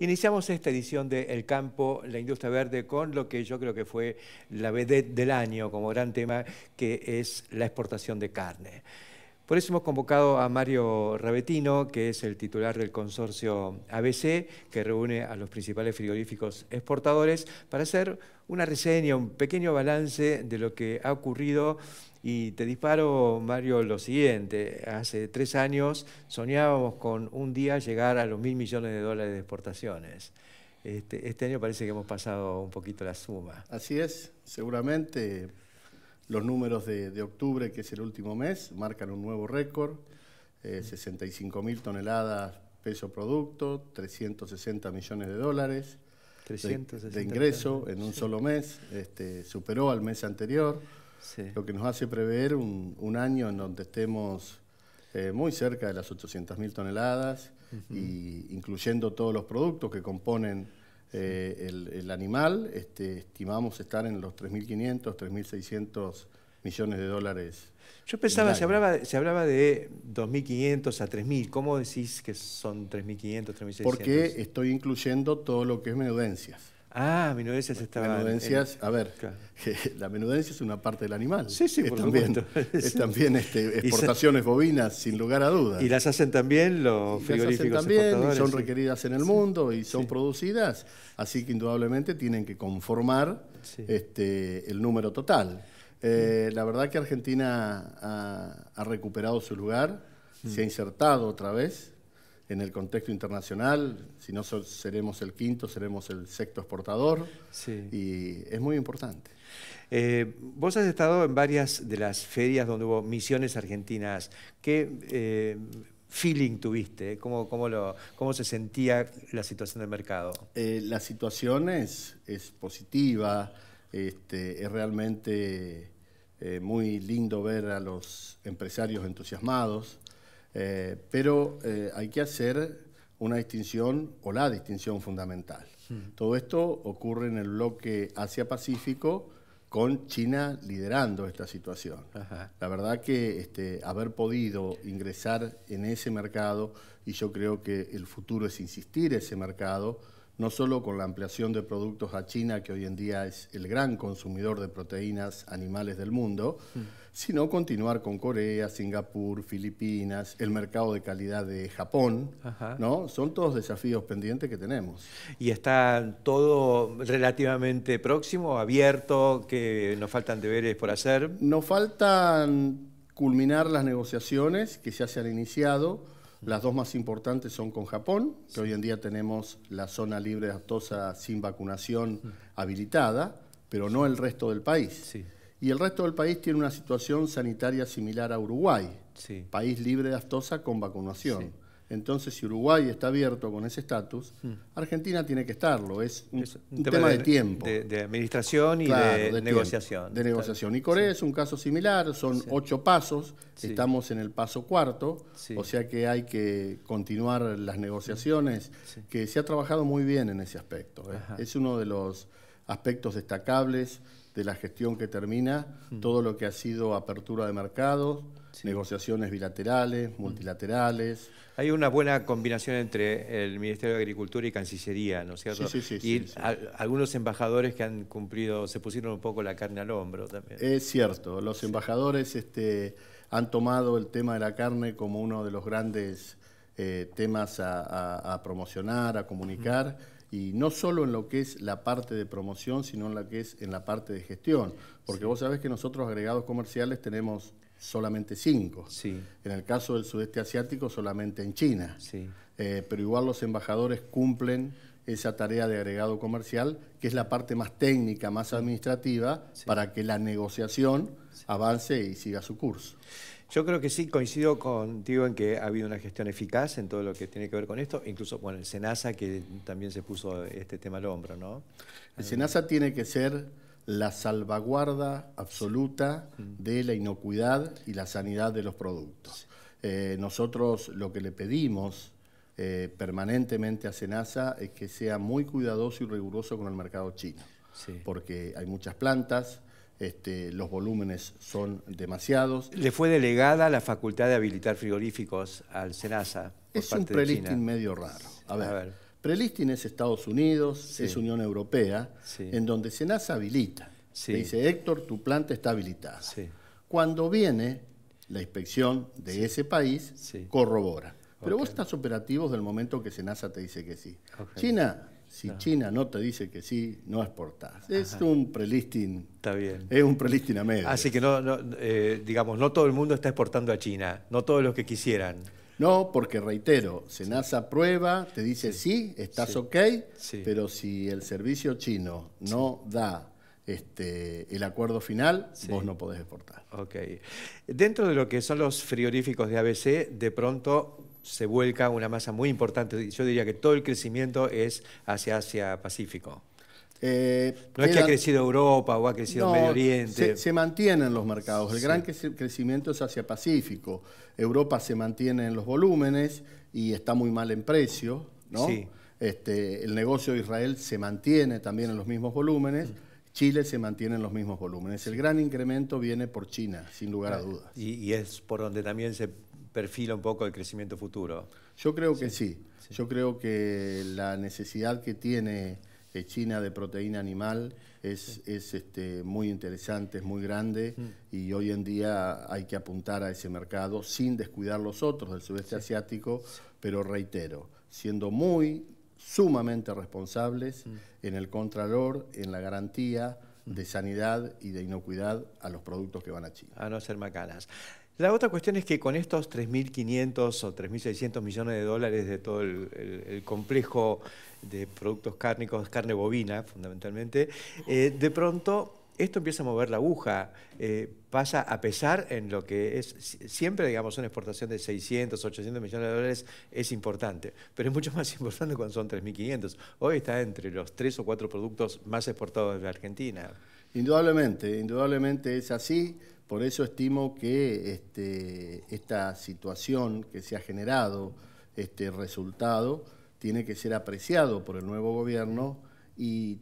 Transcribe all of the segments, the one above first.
Iniciamos esta edición de El Campo, la Industria Verde, con lo que yo creo que fue la vedette del año como gran tema, que es la exportación de carne. Por eso hemos convocado a Mario Rabetino, que es el titular del consorcio ABC, que reúne a los principales frigoríficos exportadores, para hacer una reseña, un pequeño balance de lo que ha ocurrido y te disparo, Mario, lo siguiente. Hace tres años soñábamos con un día llegar a los mil millones de dólares de exportaciones. Este, este año parece que hemos pasado un poquito la suma. Así es, seguramente los números de, octubre, que es el último mes, marcan un nuevo récord. 65 eh, mil toneladas peso producto, 360 millones de dólares de, ingreso en un solo mes, este, superó al mes anterior lo que nos hace prever un, año en donde estemos eh, muy cerca de las 800.000 toneladas, y incluyendo todos los productos que componen eh, el, animal, este, estimamos estar en los 3.500, 3.600 millones de dólares. Yo pensaba, se hablaba, se hablaba de 2.500 a 3.000. ¿Cómo decís que son 3.500, 3.600? Porque estoy incluyendo todo lo que es menudencias. Ah, menudencias estaba. Menudencias, a ver, la menudencia es una parte del animal. Sí, sí, es también, Es también este, exportaciones bovinas, sin lugar a dudas. Y las hacen también los frigoríficos. Las hacen también, y son requeridas en el mundo y son producidas, así que indudablemente tienen que conformar este, el número total. Eh, la verdad que Argentina ha recuperado su lugar, mm. se ha insertado otra vez en el contexto internacional, si no seremos el quinto, seremos el sexto exportador, sí. y es muy importante. Eh, vos has estado en varias de las ferias donde hubo misiones argentinas. ¿Qué eh, feeling tuviste? ¿Cómo, cómo, lo, ¿Cómo, se sentía la situación del mercado? Eh, la situación es, es positiva, este, es realmente muy lindo ver a los empresarios entusiasmados. Eh, pero eh, hay que hacer una distinción o la distinción fundamental. Hmm. Todo esto ocurre en el bloque Asia-Pacífico con China liderando esta situación. La verdad que este, haber podido ingresar en ese mercado, y yo creo que el futuro es insistir ese mercado, no solo con la ampliación de productos a China, que hoy en día es el gran consumidor de proteínas animales del mundo, hmm sino continuar con Corea, Singapur, Filipinas, el mercado de calidad de Japón, ¿no? Son todos desafíos pendientes que tenemos. ¿Y está todo relativamente próximo, abierto, que nos faltan deberes por hacer? Nos faltan culminar las negociaciones que ya se han iniciado. Las dos más importantes son con Japón, que hoy en día tenemos la zona libre de sin vacunación habilitada, pero no el resto del país. Sí. Y el resto del país tiene una situación sanitaria similar a Uruguay, país libre de aftosa con vacunación. Entonces, si Uruguay está abierto con ese estatus, hmm. Argentina tiene que estarlo. Es un, tema, de, tiempo. De, administración y de, negociación. de negociación. Y Corea es un caso similar, son ocho pasos, estamos en el paso cuarto, o sea que hay que continuar las negociaciones, que se ha trabajado muy bien en ese aspecto. ¿eh? Es uno de los aspectos destacables de la gestión que termina, mm. todo lo que ha sido apertura de mercados, negociaciones bilaterales, mm. multilaterales. Hay una buena combinación entre el Ministerio de Agricultura y Cancillería, ¿no es cierto? Y algunos embajadores que han cumplido, se pusieron un poco la carne al hombro también. Es cierto, los embajadores este, han tomado el tema de la carne como uno de los grandes eh, temas a, promocionar, a comunicar. Mm y no solo en lo que es la parte de promoción, sino en la que es en la parte de gestión, porque vos sabés que nosotros agregados comerciales tenemos solamente cinco. En el caso del sudeste asiático, solamente en China. Sí. Eh, pero igual los embajadores cumplen esa tarea de agregado comercial, que es la parte más técnica, más administrativa, para que la negociación avance y siga su curso. Yo creo que sí, coincido contigo en que ha habido una gestión eficaz en todo lo que tiene que ver con esto, incluso con el SENASA, que también se puso este tema al hombro, ¿no? El SENASA tiene que ser la salvaguarda absoluta mm. de la inocuidad y la sanidad de los productos. Eh, nosotros lo que le pedimos eh, permanentemente a SENASA es que sea muy cuidadoso y riguroso con el mercado chino, porque hay muchas plantas, este, los volúmenes son demasiados. Le fue delegada la facultad de habilitar frigoríficos al SENASA. es un prelisting medio raro. A ver, prelisting es Estados Unidos, es Unión Europea, en donde SENASA habilita. dice, Héctor, tu planta está habilitada. Cuando viene la inspección de ese país, corrobora. Pero vos estás operativos del momento que SENASA te dice que sí. China si China no te dice que sí, no exportás. Es un prelisting. Está bien. Es un prelisting a medio. Así que no, eh, digamos, no todo el mundo está exportando a China, no todos los que quisieran. No, porque reitero, Senasa prueba, aprueba, te dice sí, estás ok, pero si el servicio chino no da este, el acuerdo final, vos no podés exportar. Ok. Dentro de lo que son los frigoríficos de ABC, de pronto se vuelca una masa muy importante. Yo diría que todo el crecimiento es hacia Asia-Pacífico. Eh, no es que ha crecido Europa o ha crecido Medio Oriente. Se, se, mantienen los mercados. El gran crecimiento es hacia Pacífico. Europa se mantiene en los volúmenes y está muy mal en precio. Este, el negocio de Israel se mantiene también en los mismos volúmenes. Mm. Chile se mantiene en los mismos volúmenes. El gran incremento viene por China, sin lugar a dudas. Y, y es por donde también se perfila un poco el crecimiento futuro. Yo creo que sí. Yo creo que la necesidad que tiene eh, China de proteína animal es, es este, muy interesante, es muy grande y hoy en día hay que apuntar a ese mercado sin descuidar los otros del sudeste asiático, pero reitero, siendo muy sumamente responsables en el contralor, en la garantía de sanidad y de inocuidad a los productos que van a China. A no ser macanas. La otra cuestión es que con estos 3.500 o 3.600 millones de dólares de todo el, complejo de productos cárnicos, carne bovina fundamentalmente, eh, de pronto esto empieza a mover la aguja, eh, pasa a pesar en lo que es, siempre digamos una exportación de 600, 800 millones de dólares es importante, pero es mucho más importante cuando son 3.500. Hoy está entre los tres o cuatro productos más exportados de la Argentina. Indudablemente, indudablemente es así. Por eso estimo que este, esta situación que se ha generado, este resultado, tiene que ser apreciado por el nuevo gobierno y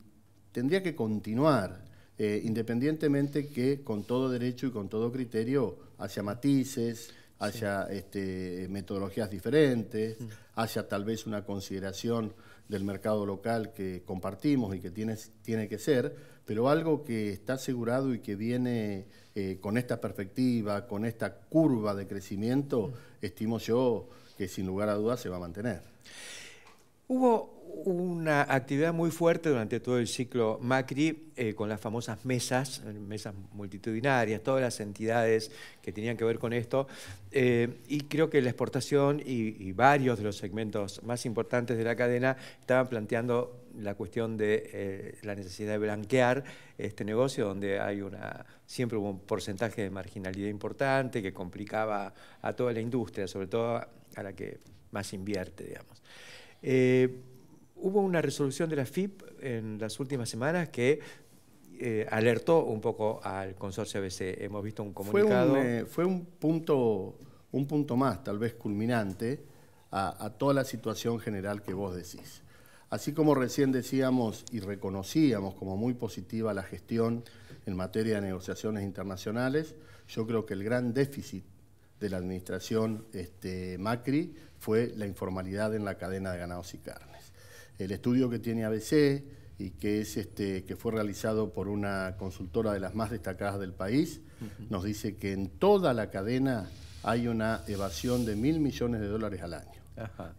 tendría que continuar, eh, independientemente que con todo derecho y con todo criterio haya matices, haya este, metodologías diferentes, haya tal vez una consideración del mercado local que compartimos y que tiene que ser, pero algo que está asegurado y que viene eh, con esta perspectiva, con esta curva de crecimiento, mm. estimo yo que sin lugar a dudas se va a mantener. Hubo una actividad muy fuerte durante todo el ciclo Macri eh, con las famosas mesas, eh, mesas multitudinarias, todas las entidades que tenían que ver con esto. Eh, y creo que la exportación y, varios de los segmentos más importantes de la cadena estaban planteando la cuestión de la necesidad de blanquear este negocio donde hay una siempre hubo un porcentaje de marginalidad importante que complicaba a toda la industria, sobre todo a la que más invierte, digamos. Hubo una resolución de la FIP en las últimas semanas que eh, alertó un poco al consorcio ABC. Hemos visto un comunicado. Eh, fue un, punto, más, tal vez culminante, a, toda la situación general que vos decís. Así como recién decíamos y reconocíamos como muy positiva la gestión en materia de negociaciones internacionales, yo creo que el gran déficit de la administración este, Macri fue la informalidad en la cadena de ganados y carnes. El estudio que tiene ABC y que, es este, que fue realizado por una consultora de las más destacadas del país, nos dice que en toda la cadena hay una evasión de mil millones de dólares al año,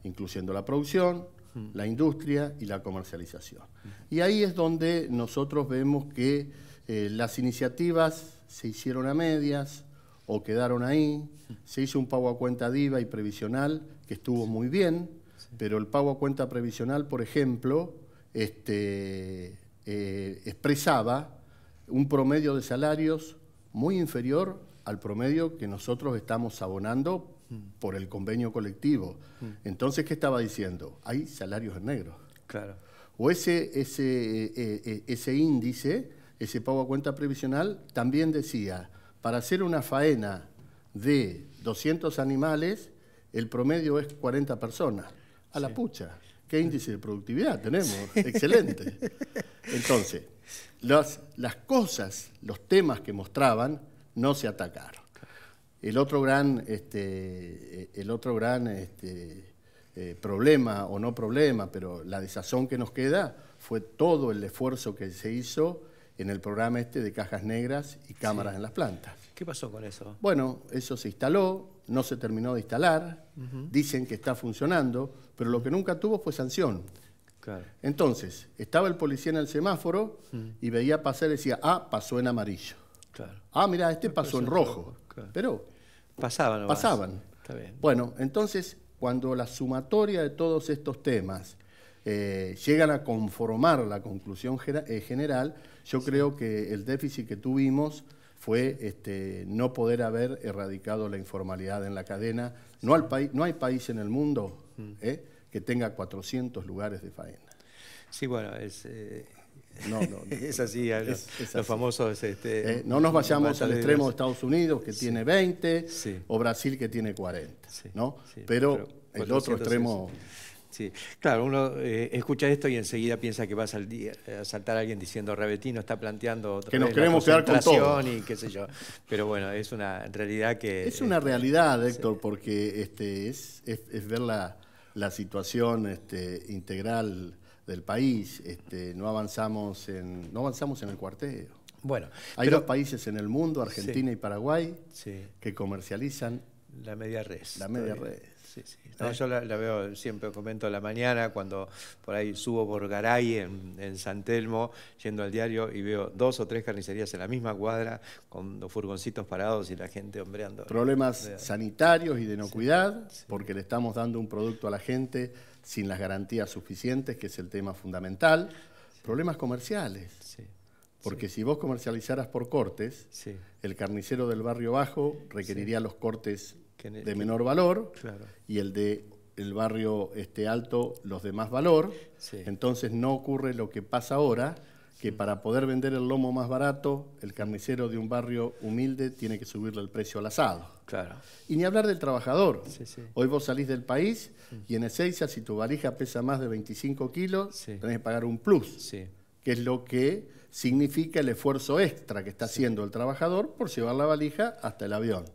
incluyendo la producción, la industria y la comercialización. Y ahí es donde nosotros vemos que eh, las iniciativas se hicieron a medias o quedaron ahí, se hizo un pago a cuenta diva y previsional que estuvo muy bien, pero el pago a cuenta previsional, por ejemplo, este, eh, expresaba un promedio de salarios muy inferior al promedio que nosotros estamos abonando mm. por el convenio colectivo. Mm. Entonces, ¿qué estaba diciendo? Hay salarios en negro. Claro. O ese, ese, eh, eh, ese índice, ese pago a cuenta previsional, también decía, para hacer una faena de 200 animales, el promedio es 40 personas. A la pucha. ¿Qué índice de productividad tenemos? Excelente. Entonces, las cosas, los temas que mostraban, no se atacaron. El otro gran, este, el otro gran este, eh, problema, o no problema, pero la desazón que nos queda, fue todo el esfuerzo que se hizo en el programa este de cajas negras y cámaras en las plantas. ¿Qué pasó con eso? Bueno, eso se instaló, no se terminó de instalar, dicen que está funcionando, pero lo que nunca tuvo fue sanción. Entonces, estaba el policía en el semáforo y veía pasar y decía, ah, pasó en amarillo. Claro. Ah, mira, este pasó en rojo. Pero pasaban. no? Pasaban. Está bien. Bueno, entonces, cuando la sumatoria de todos estos temas eh, llegan a conformar la conclusión eh, general, yo creo que el déficit que tuvimos fue este, no poder haber erradicado la informalidad en la cadena. No, hay país en el mundo mm. ¿eh? que tenga 400 lugares de faena. Sí, bueno, es... Eh, no, no, es así, los, famosos... Este, eh, no nos vayamos al extremo de Estados Unidos, que tiene 20, o Brasil, que tiene 40, ¿no? pero el otro extremo Sí, claro, uno eh, escucha esto y enseguida piensa que va eh, a, saltar alguien diciendo Rebetino está planteando otra que nos queremos quedar con todo. y qué sé yo. Pero bueno, es una realidad que es una realidad, eh, Héctor, porque este es, es, ver la, situación este, integral del país. Este, no avanzamos en no avanzamos en el cuartel. Bueno, hay dos países en el mundo, Argentina y Paraguay, que comercializan la media res. La media res sí, sí. yo la, veo, siempre comento la mañana cuando por ahí subo por Garay en, San Telmo, yendo al diario y veo dos o tres carnicerías en la misma cuadra con los furgoncitos parados y la gente hombreando. Problemas sanitarios y de inocuidad, porque le estamos dando un producto a la gente sin las garantías suficientes, que es el tema fundamental. Problemas comerciales. Porque si vos comercializaras por cortes, el carnicero del barrio bajo requeriría los cortes de menor valor y el de el barrio este alto los de más valor. Entonces no ocurre lo que pasa ahora, que para poder vender el lomo más barato, el carnicero de un barrio humilde tiene que subirle el precio al asado. Y ni hablar del trabajador. Hoy vos salís del país y en Ezeiza, si tu valija pesa más de 25 kilos, tenés que pagar un plus, que es lo que significa el esfuerzo extra que está haciendo el trabajador por llevar la valija hasta el avión.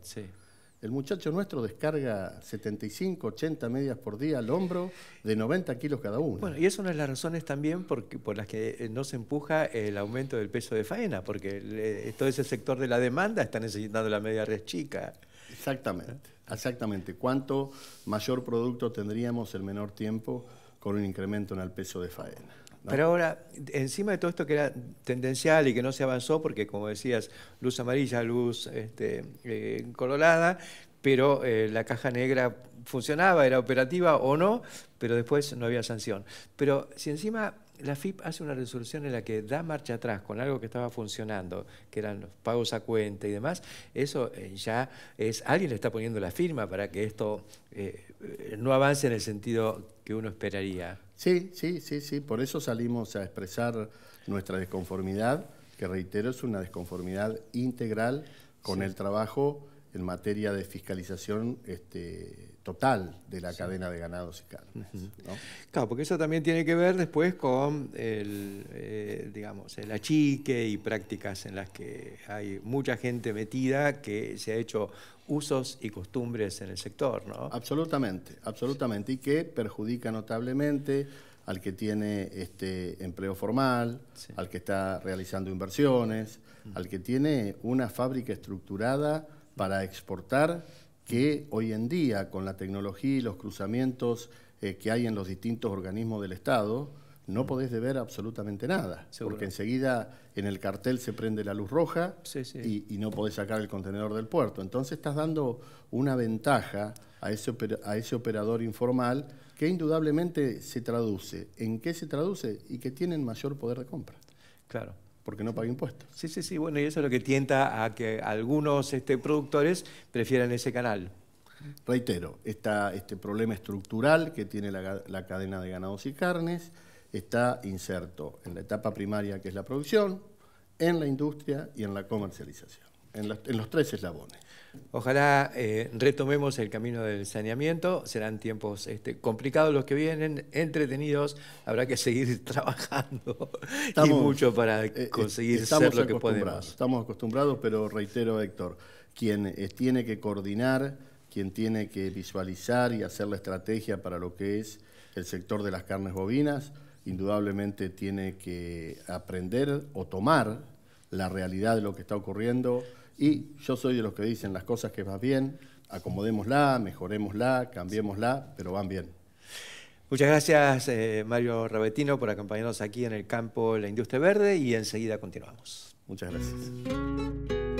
El muchacho nuestro descarga 75, 80 medias por día al hombro de 90 kilos cada uno. Bueno, y es una de las razones también por las que eh, no se empuja el aumento del peso de faena, porque todo ese sector de la demanda está necesitando la media res chica. Exactamente, exactamente. cuánto mayor producto tendríamos el menor tiempo con un incremento en el peso de faena. Pero ahora, encima de todo esto que era tendencial y que no se avanzó, porque como decías, luz amarilla, luz este, eh, colorada, pero eh, la caja negra funcionaba, era operativa o no, pero después no había sanción. Pero si encima la FIP hace una resolución en la que da marcha atrás con algo que estaba funcionando, que eran los pagos a cuenta y demás, eso eh, ya es, alguien le está poniendo la firma para que esto no avance en el sentido que uno esperaría. Sí, sí, sí, sí. Por eso salimos a expresar nuestra desconformidad, que reitero es una desconformidad integral con el trabajo en materia de fiscalización este, total de la cadena de ganados y carnes. Claro, porque eso también tiene que ver después con el, eh, digamos, el achique y prácticas en las que hay mucha gente metida que se ha hecho usos y costumbres en el sector, ¿no? Absolutamente, absolutamente, y que perjudica notablemente al que tiene este empleo formal, al que está realizando inversiones, al que tiene una fábrica estructurada para exportar que hoy en día, con la tecnología y los cruzamientos eh, que hay en los distintos organismos del Estado, no podés deber absolutamente nada, porque enseguida en el cartel se prende la luz roja Y, no podés sacar el contenedor del puerto. Entonces estás dando una ventaja a ese, a ese operador informal que indudablemente se traduce. ¿En qué se traduce? Y que tienen mayor poder de compra. Claro porque no paga impuestos. Sí, sí, sí, bueno, y eso es lo que tienta a que algunos este, productores prefieran ese canal. Reitero, este problema estructural que tiene la cadena de ganados y carnes está inserto en la etapa primaria, que es la producción, en la industria y en la comercialización en, los tres eslabones. Ojalá eh, retomemos el camino del saneamiento. Serán tiempos este, complicados los que vienen, entretenidos. Habrá que seguir trabajando y mucho para eh, eh, conseguir lo que podemos. Estamos acostumbrados, pero reitero, Héctor, quien tiene que coordinar, quien tiene que visualizar y hacer la estrategia para lo que es el sector de las carnes bovinas, indudablemente tiene que aprender o tomar la realidad de lo que está ocurriendo y yo soy de los que dicen las cosas que van bien, acomodémosla, mejorémosla, cambiémosla, pero van bien. Muchas gracias, eh, Mario Rabetino, por acompañarnos aquí en el campo de la industria verde y enseguida continuamos. Muchas gracias.